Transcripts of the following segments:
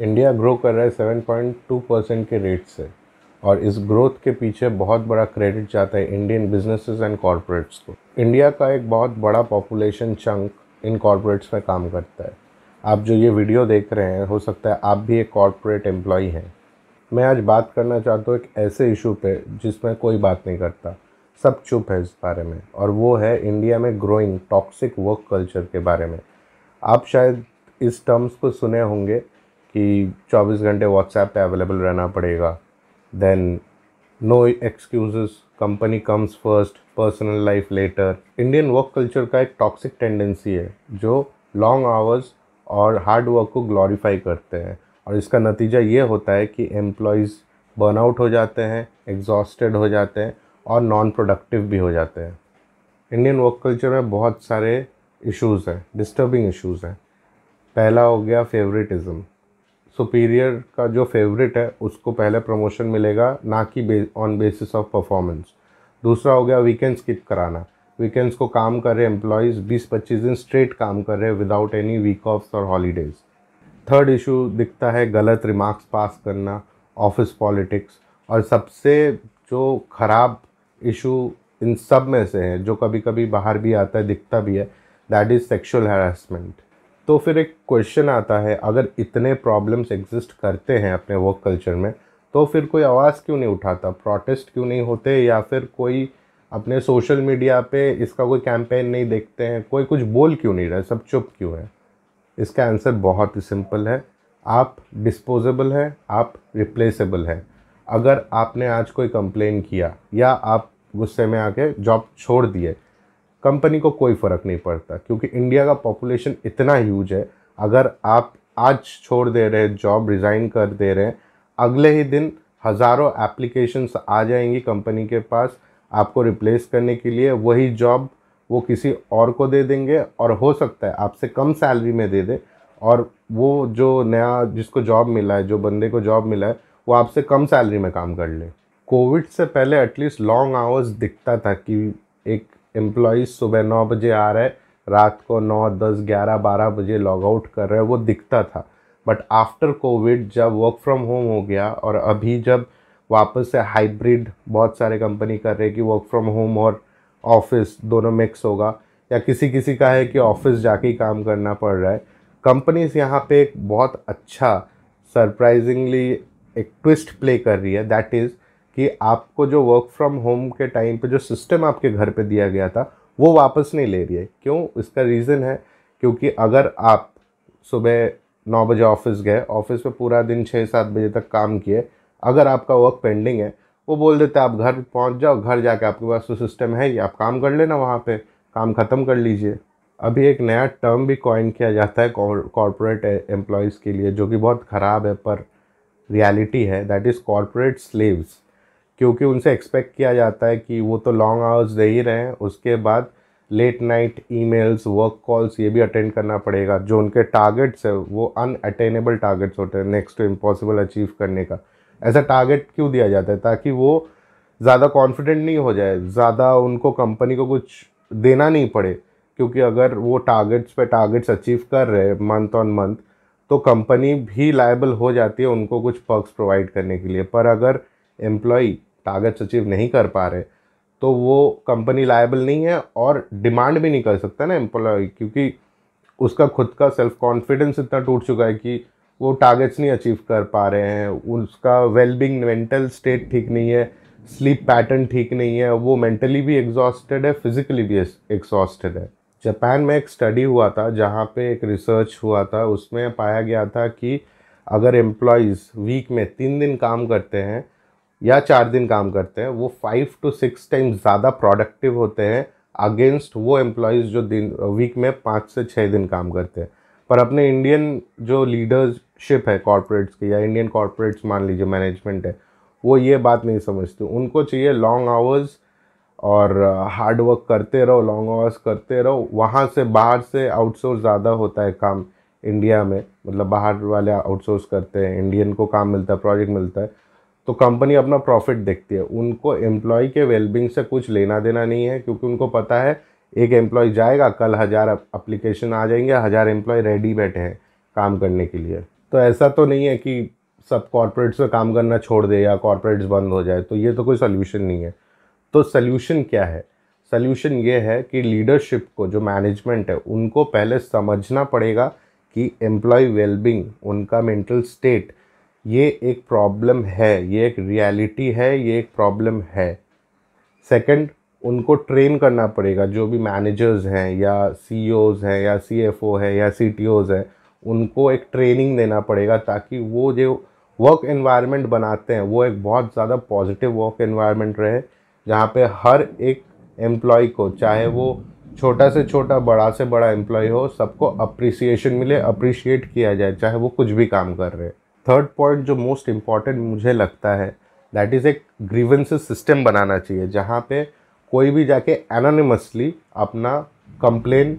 India grow कर रहा है सेवन पॉइंट टू परसेंट के रेट से और इस ग्रोथ के पीछे बहुत बड़ा क्रेडिट जाता है इंडियन बिजनेसेस एंड कॉरपोरेट्स को इंडिया का एक बहुत बड़ा पॉपुलेशन चंक इन कॉरपोरेट्स में काम करता है आप जो ये वीडियो देख रहे हैं हो सकता है आप भी एक कॉरपोरेट एम्प्लॉई हैं मैं आज बात करना चाहता हूँ एक ऐसे इशू पे जिसमें कोई बात नहीं करता सब चुप है इस बारे में और वो है इंडिया में ग्रोइंग टॉक्सिक वर्क कल्चर के बारे में आप शायद इस टर्म्स को सुने होंगे कि 24 घंटे व्हाट्सएप पे अवेलेबल रहना पड़ेगा then no excuse company comes first personal life later Indian work culture का एक टॉक्सिक टेंडेंसी है जो लॉन्ग आवर्स और हार्ड वर्क को ग्लोरीफाई करते हैं और इसका नतीजा ये होता है कि एम्प्लॉयज़ बर्नआउट हो जाते हैं एग्जॉस्टेड हो जाते हैं और नॉन प्रोडक्टिव भी हो जाते हैं इंडियन वर्क कल्चर में बहुत सारे इश्यूज़ हैं डिस्टर्बिंग इश्यूज़ हैं पहला हो गया फेवरेटिज़म सुपीरियर का जो फेवरेट है उसको पहले प्रमोशन मिलेगा ना कि ऑन बेसिस ऑफ परफॉर्मेंस दूसरा हो गया वीकेंड स्किप कराना वीकेंड्स को काम कर रहे एम्प्लॉयज़ बीस पच्चीस दिन स्ट्रेट काम कर रहे विदाउट एनी वीक ऑफ्स और हॉलीडेज़ थर्ड इशू दिखता है गलत रिमार्क्स पास करना ऑफिस पॉलिटिक्स और सबसे जो ख़राब इशू इन सब में से है जो कभी कभी बाहर भी आता है दिखता भी है दैट इज़ सेक्शुअल हेरासमेंट तो फिर एक क्वेश्चन आता है अगर इतने प्रॉब्लम्स एग्जिस्ट करते हैं अपने वर्क कल्चर में तो फिर कोई आवाज़ क्यों नहीं उठाता प्रोटेस्ट क्यों नहीं होते या फिर कोई अपने सोशल मीडिया पे इसका कोई कैंपेन नहीं देखते हैं कोई कुछ बोल क्यों नहीं रहा सब चुप क्यों है इसका आंसर बहुत ही सिंपल है आप डिस्पोजेबल हैं आप रिप्लेसेबल हैं अगर आपने आज कोई कंप्लेन किया या आप गुस्से में आके जॉब छोड़ दिए कंपनी को कोई फ़र्क नहीं पड़ता क्योंकि इंडिया का पॉपुलेशन इतना ह्यूज है अगर आप आज छोड़ दे रहे जॉब रिज़ाइन कर दे रहे हैं अगले ही दिन हज़ारों एप्लीकेशंस आ जाएंगी कंपनी के पास आपको रिप्लेस करने के लिए वही जॉब वो किसी और को दे देंगे और हो सकता है आपसे कम सैलरी में दे दे और वो जो नया जिसको जॉब मिला है जो बंदे को जॉब मिला है वो आपसे कम सैलरी में काम कर ले कोविड से पहले एटलीस्ट लॉन्ग आवर्स दिखता था कि एक एम्प्लॉज़ सुबह नौ बजे आ रहे रात को नौ दस ग्यारह बारह बजे लॉग आउट कर रहे वो दिखता था बट आफ्टर कोविड जब वर्क फ्रॉम होम हो गया और अभी जब वापस से हाइब्रिड बहुत सारे कंपनी कर रहे हैं कि वर्क फ्रॉम होम और ऑफिस दोनों मिक्स होगा या किसी किसी का है कि ऑफिस जाके ही काम करना पड़ रहा है कंपनीज यहाँ पे एक बहुत अच्छा सरप्राइजिंगली एक ट्विस्ट प्ले कर रही है दैट इज़ कि आपको जो वर्क फ्रॉम होम के टाइम पे जो सिस्टम आपके घर पे दिया गया था वो वापस नहीं ले रही है क्यों इसका रीज़न है क्योंकि अगर आप सुबह नौ बजे ऑफिस गए ऑफिस में पूरा दिन छः सात बजे तक काम किए अगर आपका वर्क पेंडिंग है वो बोल देते आप घर पहुंच जाओ घर जाके आपके पास तो सिस्टम है ही आप काम कर लेना वहाँ पे काम ख़त्म कर लीजिए अभी एक नया टर्म भी कॉइन किया जाता है कॉरपोरेट एम्प्लॉयज़ के लिए जो कि बहुत ख़राब है पर रियलिटी है दैट इज़ कॉरपोरेट स्लेव्स क्योंकि उनसे एक्सपेक्ट किया जाता है कि वो तो लॉन्ग आवर्स दे ही रहे हैं उसके बाद late night emails work calls ये भी अटेंड करना पड़ेगा जो उनके टारगेट्स है वो अनअटेनेबल टारगेट्स होते हैं नेक्स्ट टू इम्पॉसिबल अचीव करने का ऐसा टारगेट क्यों दिया जाता है ताकि वो ज़्यादा कॉन्फिडेंट नहीं हो जाए ज़्यादा उनको कंपनी को कुछ देना नहीं पड़े क्योंकि अगर वो टारगेट्स पे टारगेट्स अचीव कर रहे हैं मंथ ऑन मंथ तो कंपनी भी लाइबल हो जाती है उनको कुछ पर्क्स प्रोवाइड करने के लिए पर अगर एम्प्लॉई टारगेट्स अचीव नहीं कर पा रहे तो वो कंपनी लायबल नहीं है और डिमांड भी नहीं कर सकता ना एम्प्लॉय क्योंकि उसका खुद का सेल्फ कॉन्फिडेंस इतना टूट चुका है कि वो टारगेट्स नहीं अचीव कर पा रहे हैं उसका वेलबिंग मेंटल स्टेट ठीक नहीं है स्लीप पैटर्न ठीक नहीं है वो मेंटली भी एग्जॉस्टेड है फिज़िकली भी एग्जॉस्टेड है जापान में एक स्टडी हुआ था जहाँ पे एक रिसर्च हुआ था उसमें पाया गया था कि अगर एम्प्लॉयज़ वीक में तीन दिन काम करते हैं या चार दिन काम करते हैं वो फाइव टू सिक्स टाइम ज़्यादा प्रोडक्टिव होते हैं अगेंस्ट वो एम्प्लॉयज़ जो दिन वीक में पाँच से छः दिन काम करते हैं पर अपने इंडियन जो लीडरशिप है कॉरपोरेट्स की या इंडियन कॉरपोरेट्स मान लीजिए मैनेजमेंट है वो ये बात नहीं समझते उनको चाहिए लॉन्ग आवर्स और हार्ड uh, वर्क करते रहो लॉन्ग आवर्स करते रहो वहाँ से बाहर से आउटसोर्स ज़्यादा होता है काम इंडिया में मतलब बाहर वाले आउटसोर्स करते हैं इंडियन को काम मिलता है प्रोजेक्ट मिलता है तो कंपनी अपना प्रॉफिट देखती है उनको एम्प्लॉय के वेलबिंग से कुछ लेना देना नहीं है क्योंकि उनको पता है एक एम्प्लॉय जाएगा कल हज़ार अप्लीकेशन आ जाएंगे हज़ार एम्प्लॉय रेडी बैठे हैं काम करने के लिए तो ऐसा तो नहीं है कि सब कॉरपोरेट्स में काम करना छोड़ दे या कॉरपोरेट्स बंद हो जाए तो ये तो कोई सोल्यूशन नहीं है तो सल्यूशन क्या है सल्यूशन ये है कि लीडरशिप को जो मैनेजमेंट है उनको पहले समझना पड़ेगा कि एम्प्लॉय वेलबिंग उनका मेंटल स्टेट ये एक प्रॉब्लम है ये एक रियलिटी है ये एक प्रॉब्लम है सेकंड उनको ट्रेन करना पड़ेगा जो भी मैनेजर्स हैं या सी e हैं या सी हैं या सी हैं उनको एक ट्रेनिंग देना पड़ेगा ताकि वो जो वर्क एनवायरनमेंट बनाते हैं वो एक बहुत ज़्यादा पॉजिटिव वर्क एनवायरनमेंट रहे जहाँ पे हर एक एम्प्लॉय को चाहे वो छोटा से छोटा बड़ा से बड़ा एम्प्लॉय हो सबको अप्रिसिएशन मिले अप्रिशिएट किया जाए चाहे वो कुछ भी काम कर रहे हैं थर्ड पॉइंट जो मोस्ट इम्पॉर्टेंट मुझे लगता है दैट इज़ एक ग्रीवेंसेस सिस्टम बनाना चाहिए जहाँ पे कोई भी जाके एनोनिमसली अपना कंप्लेन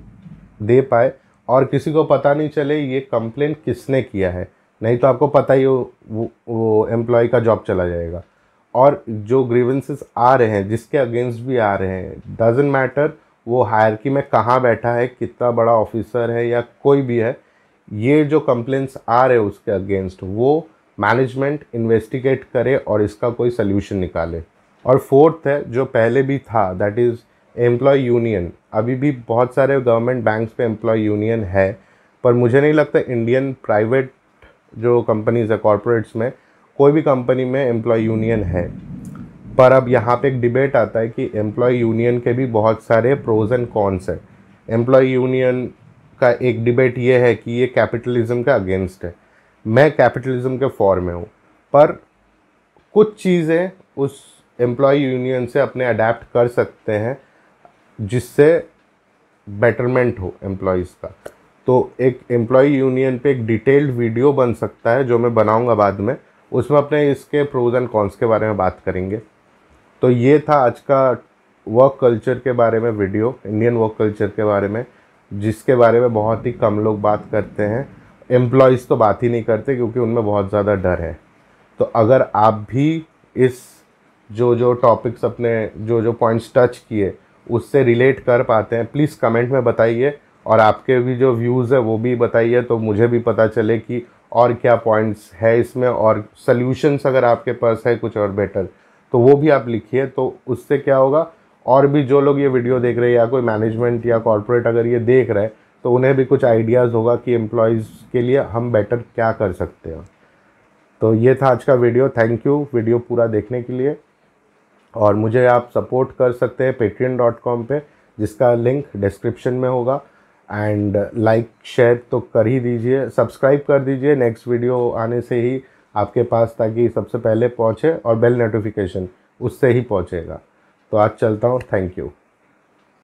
दे पाए और किसी को पता नहीं चले ये कंप्लेन किसने किया है नहीं तो आपको पता ही हो वो, वो एम्प्लॉय का जॉब चला जाएगा और जो ग्रीवेंसेस आ रहे हैं जिसके अगेंस्ट भी आ रहे हैं डजेंट मैटर वो हायर में कहाँ बैठा है कितना बड़ा ऑफिसर है या कोई भी है ये जो कंप्लेंट्स आ रहे उसके अगेंस्ट वो मैनेजमेंट इन्वेस्टिगेट करे और इसका कोई सल्यूशन निकाले और फोर्थ है जो पहले भी था दैट इज़ एम्प्लॉय यूनियन अभी भी बहुत सारे गवर्नमेंट बैंक्स पे एम्प्लॉय यूनियन है पर मुझे नहीं लगता इंडियन प्राइवेट जो कंपनीज है कॉरपोरेट्स में कोई भी कंपनी में एम्प्लॉय यूनियन है पर अब यहाँ पे एक डिबेट आता है कि एम्प्लॉय यूनियन के भी बहुत सारे प्रोज एंड कॉन्स है एम्प्लॉय यूनियन का एक डिबेट ये है कि ये कैपिटलिज्म का अगेंस्ट है मैं कैपिटलिज्म के फॉर में हूँ पर कुछ चीज़ें उस एम्प्लॉय यूनियन से अपने अडेप्ट कर सकते हैं जिससे बेटरमेंट हो एम्प्लॉयज़ का तो एक एम्प्लॉय यूनियन पे एक डिटेल्ड वीडियो बन सकता है जो मैं बनाऊंगा बाद में उसमें अपने इसके प्रोज एंड कॉन्स के बारे में बात करेंगे तो ये था आज का वर्क कल्चर के बारे में वीडियो इंडियन वर्क कल्चर के बारे में जिसके बारे में बहुत ही कम लोग बात करते हैं एम्प्लॉयज़ तो बात ही नहीं करते क्योंकि उनमें बहुत ज़्यादा डर है तो अगर आप भी इस जो जो टॉपिक्स अपने जो जो पॉइंट्स टच किए उससे रिलेट कर पाते हैं प्लीज़ कमेंट में बताइए और आपके भी जो व्यूज़ है वो भी बताइए तो मुझे भी पता चले कि और क्या पॉइंट्स है इसमें और सल्यूशंस अगर आपके पास है कुछ और बेटर तो वो भी आप लिखिए तो उससे क्या होगा और भी जो लोग ये वीडियो देख रहे हैं या कोई मैनेजमेंट या कॉरपोरेट अगर ये देख रहे हैं तो उन्हें भी कुछ आइडियाज़ होगा कि एम्प्लॉयज़ के लिए हम बेटर क्या कर सकते हैं तो ये था आज का वीडियो थैंक यू वीडियो पूरा देखने के लिए और मुझे आप सपोर्ट कर सकते हैं पेट्रियन डॉट कॉम पर जिसका लिंक डिस्क्रिप्शन में होगा एंड लाइक शेयर तो कर ही दीजिए सब्सक्राइब कर दीजिए नेक्स्ट वीडियो आने से ही आपके पास ताकि सबसे पहले पहुँचे और बेल नोटिफिकेशन उससे ही पहुँचेगा तो आज चलता हूँ थैंक यू